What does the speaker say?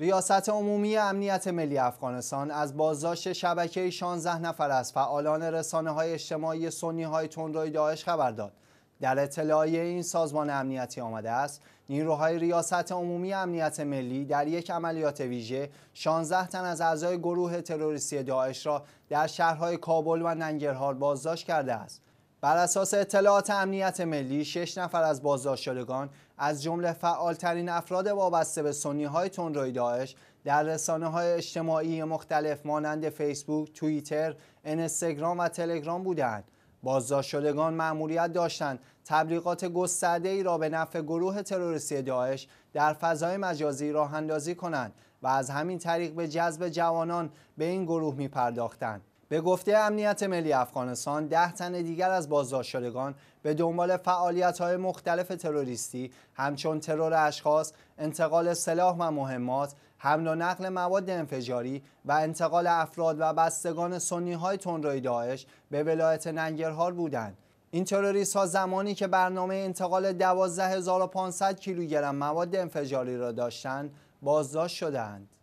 ریاست عمومی امنیت ملی افغانستان از بازداشت شبکه 16 نفر از فعالان رسانه های اجتماعی سنی های تندروی داعش خبر داد. در اطلاعیه این سازمان امنیتی آمده است نیروهای ریاست عمومی امنیت ملی در یک عملیات ویژه 16 تن از اعضای گروه تروریستی داعش را در شهرهای کابل و ننگرهار بازداشت کرده است بر اساس اطلاعات امنیت ملی شش نفر از بازداشت شدگان از جمله فعالترین افراد وابسته به سنی های داعش در رسانه های اجتماعی مختلف مانند فیسبوک، توییتر، انستگرام و تلگرام بودند. بازداشت شدگان مأموریت داشتند تبلیغات گسترده ای را به نفع گروه تروریستی داعش در فضای مجازی راه اندازی کنند و از همین طریق به جذب جوانان به این گروه می پرداختند. به گفته امنیت ملی افغانستان ده تن دیگر از بازداشت شدگان به دنبال های مختلف تروریستی همچون ترور اشخاص، انتقال سلاح و مهمات، حمل و نقل مواد انفجاری و انتقال افراد و بستگان سنی های تنروی داعش به ولایت ننگرهار بودند. این تروریست ها زمانی که برنامه انتقال 12500 کیلوگرم مواد انفجاری را داشتند بازداشت شدند.